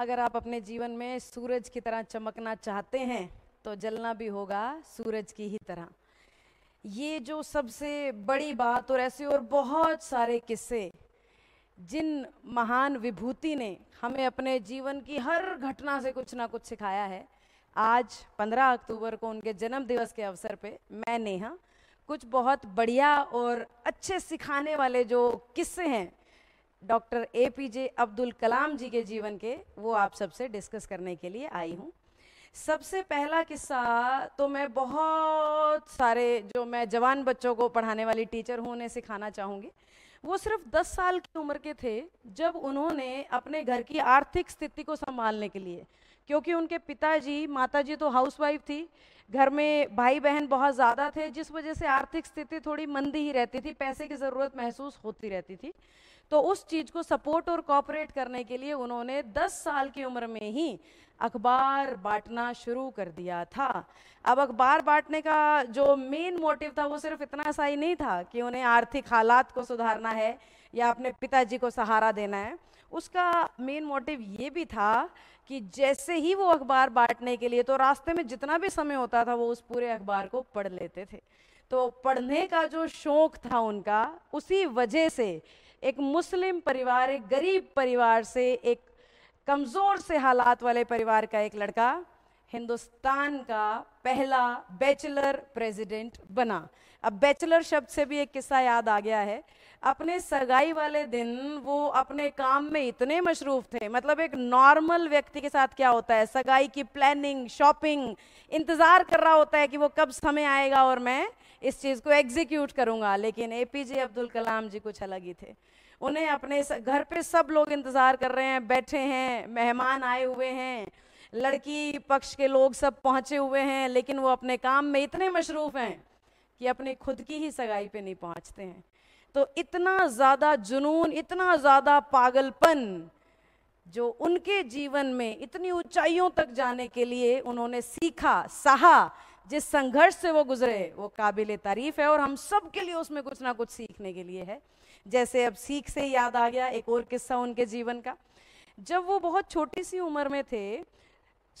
अगर आप अपने जीवन में सूरज की तरह चमकना चाहते हैं तो जलना भी होगा सूरज की ही तरह ये जो सबसे बड़ी बात और ऐसे और बहुत सारे किस्से जिन महान विभूति ने हमें अपने जीवन की हर घटना से कुछ ना कुछ सिखाया है आज 15 अक्टूबर को उनके जन्म दिवस के अवसर पे मैं नेहा कुछ बहुत बढ़िया और अच्छे सिखाने वाले जो किस्से हैं doctor A P J Abdul Kalam ji के जीवन के वो आप सबसे डिस्कस करने के लिए आई हूँ सबसे पहला किस्सा तो मैं बहुत सारे जो मैं जवान बच्चों को पढ़ाने वाली टीचर हूँ उन्हें सिखाना चाहूँगी वो सिर्फ 10 साल की उम्र के थे जब उन्होंने अपने घर की आर्थिक स्थिति को संभालने के लिए क्योंकि उनके पिताजी माताजी तो हाउसवाइफ थी घर में भाई बहन बहुत ज़्यादा थे जिस वजह से आर्थिक स्थिति थोड़ी मंदी ही रहती थी पैसे की ज़रूरत महसूस होती रहती थी तो उस चीज़ को सपोर्ट और कॉपरेट करने के लिए उन्होंने 10 साल की उम्र में ही अखबार बांटना शुरू कर दिया था अब अखबार बांटने का जो मेन मोटिव था वो सिर्फ इतना सा ही नहीं था कि उन्हें आर्थिक हालात को सुधारना है या अपने पिताजी को सहारा देना है उसका मेन मोटिव ये भी था कि जैसे ही वो अखबार बांटने के लिए तो रास्ते में जितना भी समय होता था वो उस पूरे अखबार को पढ़ लेते थे तो पढ़ने का जो शौक था उनका उसी वजह से एक मुस्लिम परिवार एक गरीब परिवार से एक कमजोर से हालात वाले परिवार का एक लड़का हिंदुस्तान का पहला बैचलर प्रेसिडेंट बना अब बैचलर शब्द से भी एक किस्सा याद आ गया है अपने सगाई वाले दिन वो अपने काम में इतने मशरूफ थे मतलब एक नॉर्मल व्यक्ति के साथ क्या होता है सगाई की प्लानिंग शॉपिंग इंतज़ार कर रहा होता है कि वो कब समय आएगा और मैं इस चीज़ को एग्जीक्यूट करूंगा लेकिन ए अब्दुल कलाम जी कुछ अलग ही थे उन्हें अपने घर पे सब लोग इंतज़ार कर रहे हैं बैठे हैं मेहमान आए हुए हैं लड़की पक्ष के लोग सब पहुंचे हुए हैं लेकिन वो अपने काम में इतने मशरूफ़ हैं कि अपने खुद की ही सगाई पे नहीं पहुंचते हैं तो इतना ज़्यादा जुनून इतना ज़्यादा पागलपन जो उनके जीवन में इतनी ऊंचाइयों तक जाने के लिए उन्होंने सीखा सहा जिस संघर्ष से वो गुजरे वो काबिल तारीफ है और हम सब के लिए उसमें कुछ ना कुछ सीखने के लिए है जैसे अब सीख से याद आ गया एक और किस्सा उनके जीवन का जब वो बहुत छोटी सी उम्र में थे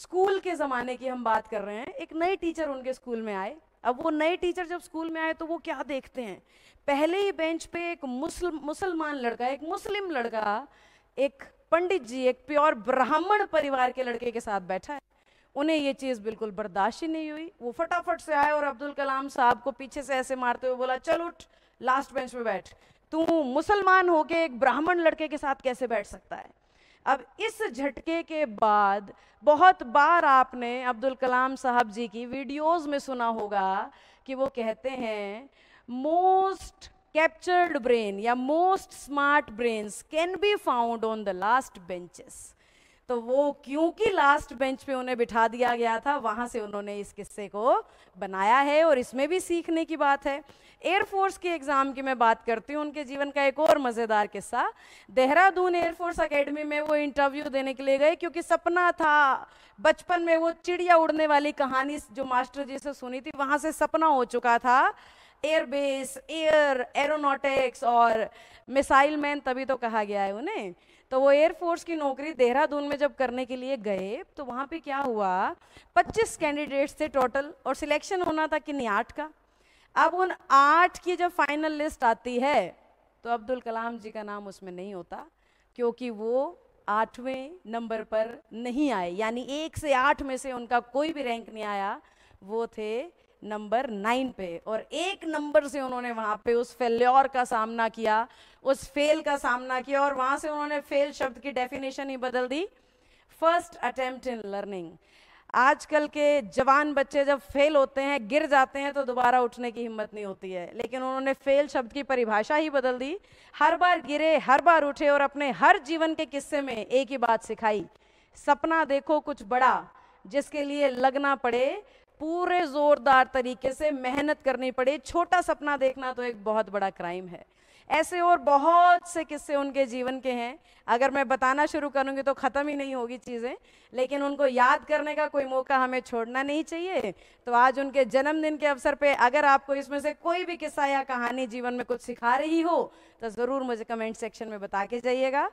स्कूल के ज़माने की हम बात कर रहे हैं एक नए टीचर उनके स्कूल में आए अब वो नए टीचर जब स्कूल में आए तो वो क्या देखते हैं पहले ही बेंच पे एक मुसल मुसलमान लड़का एक मुस्लिम लड़का एक पंडित जी एक प्योर ब्राह्मण परिवार के लड़के के साथ बैठा है उन्हें ये चीज़ बिल्कुल बर्दाश्त ही नहीं हुई वो फटाफट से आए और अब्दुल कलाम साहब को पीछे से ऐसे मारते हुए बोला चल उठ लास्ट बेंच पे बैठ तू मुसलमान होके एक ब्राह्मण लड़के के साथ कैसे बैठ सकता है अब इस झटके के बाद बहुत बार आपने अब्दुल कलाम साहब जी की वीडियोस में सुना होगा कि वो कहते हैं मोस्ट कैप्चर्ड ब्रेन या most smart brain can be found on the last benches तो वो क्योंकि लास्ट बेंच पे उन्हें बिठा दिया गया था वहां से उन्होंने इस किस्से को बनाया है और इसमें भी सीखने की बात है एयरफोर्स के एग्ज़ाम की मैं बात करती हूँ उनके जीवन का एक और मज़ेदार किस्सा देहरादून एयरफोर्स अकेडमी में वो इंटरव्यू देने के लिए गए क्योंकि सपना था बचपन में वो चिड़िया उड़ने वाली कहानी जो मास्टर जी से सुनी थी वहां से सपना हो चुका था एयरबेस एयर एरोनोटिक्स और मिसाइल मैन तभी तो कहा गया है उन्हें तो वो एयरफोर्स की नौकरी देहरादून में जब करने के लिए गए तो वहाँ पे क्या हुआ 25 कैंडिडेट्स थे टोटल और सिलेक्शन होना था कि नहीं आठ का अब उन आठ की जब फाइनल लिस्ट आती है तो अब्दुल कलाम जी का नाम उसमें नहीं होता क्योंकि वो आठवें नंबर पर नहीं आए यानी एक से आठ में से उनका कोई भी रैंक नहीं आया वो थे नंबर नाइन पे और एक नंबर से उन्होंने वहां पे उस फेल्योर का सामना किया उस फेल का सामना किया और वहां से उन्होंने फेल शब्द की डेफिनेशन ही बदल दी फर्स्ट अटेम्प्ट इन लर्निंग आजकल के जवान बच्चे जब फेल होते हैं गिर जाते हैं तो दोबारा उठने की हिम्मत नहीं होती है लेकिन उन्होंने फेल शब्द की परिभाषा ही बदल दी हर बार गिरे हर बार उठे और अपने हर जीवन के किस्से में एक ही बात सिखाई सपना देखो कुछ बड़ा जिसके लिए लगना पड़े पूरे जोरदार तरीके से मेहनत करनी पड़े छोटा सपना देखना तो एक बहुत बड़ा क्राइम है ऐसे और बहुत से किस्से उनके जीवन के हैं अगर मैं बताना शुरू करूंगी तो ख़त्म ही नहीं होगी चीज़ें लेकिन उनको याद करने का कोई मौका हमें छोड़ना नहीं चाहिए तो आज उनके जन्मदिन के अवसर पे अगर आपको इसमें से कोई भी किस्सा या कहानी जीवन में कुछ सिखा रही हो तो ज़रूर मुझे कमेंट सेक्शन में बता के जाइएगा